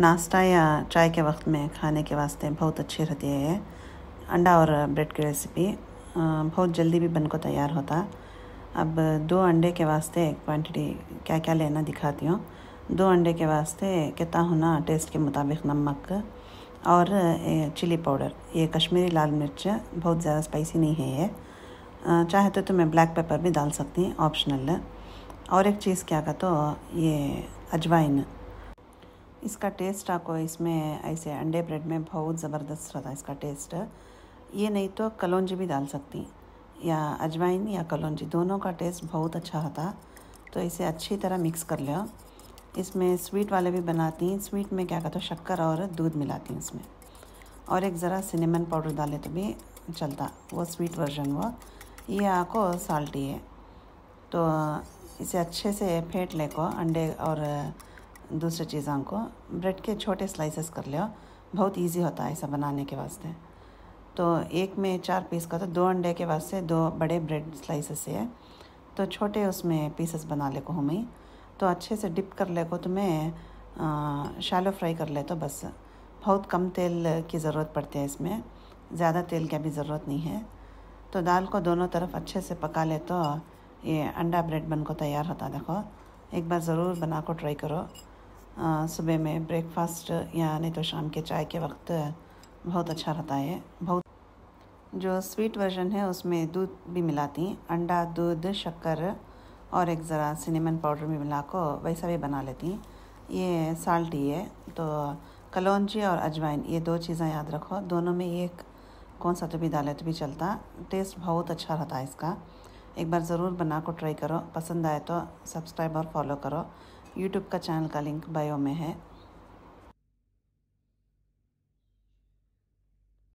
नाश्ता या चाय के वक्त में खाने के वास्ते बहुत अच्छी रहती है अंडा और ब्रेड की रेसिपी बहुत जल्दी भी बन को तैयार होता अब दो अंडे के वास्ते क्वांटिटी क्या क्या लेना दिखाती हूँ दो अंडे के वास्ते कितना होना टेस्ट के मुताबिक नमक और चिली पाउडर ये कश्मीरी लाल मिर्च बहुत ज़्यादा स्पाइसी नहीं है ये चाहे तो तुम्हें ब्लैक पेपर भी डाल सकती हूँ ऑप्शनल और एक चीज़ क्या का तो ये अजवाइन इसका टेस्ट आपको इसमें ऐसे अंडे ब्रेड में बहुत ज़बरदस्त रहता है इसका टेस्ट ये नहीं तो कलौजी भी डाल सकती या अजवाइन या कलौजी दोनों का टेस्ट बहुत अच्छा रहता तो इसे अच्छी तरह मिक्स कर लो इसमें स्वीट वाले भी बनाती हैं स्वीट में क्या कहते हो शक्कर और दूध मिलाती हैं इसमें और एक ज़रा सिनेमन पाउडर डाले तो भी चलता वो स्वीट वर्जन वो ये आपको साल्टी है तो इसे अच्छे से फेंट ले को अंडे और दूसरे चीज़ों को ब्रेड के छोटे स्लाइसेस कर लियो बहुत इजी होता है ऐसा बनाने के वास्ते तो एक में चार पीस का तो दो अंडे के वास्ते दो बड़े ब्रेड स्लाइसेस है तो छोटे उसमें पीसेस बना ले को हम ही तो अच्छे से डिप कर ले को तो मैं शैलो फ्राई कर ले तो बस बहुत कम तेल की ज़रूरत पड़ती है इसमें ज़्यादा तेल की अभी ज़रूरत नहीं है तो दाल को दोनों तरफ अच्छे से पका ले तो ये अंडा ब्रेड बन को तैयार होता देखो एक बार ज़रूर बना को ट्राई करो सुबह में ब्रेकफास्ट या नहीं तो शाम के चाय के वक्त बहुत अच्छा रहता है बहुत जो स्वीट वर्जन है उसमें दूध भी मिलाती हैं अंडा दूध शक्कर और एक ज़रा सिनेमन पाउडर भी मिला को वैसा भी बना लेती हैं ये साल्टी है तो कलौजी और अजवाइन ये दो चीज़ें याद रखो दोनों में एक कौन सा तो भी डाले तो भी चलता टेस्ट बहुत अच्छा रहता है इसका एक बार ज़रूर बना को ट्राई करो पसंद आए तो सब्सक्राइब और फॉलो करो यूट्यूब का चैनल का लिंक बायो में है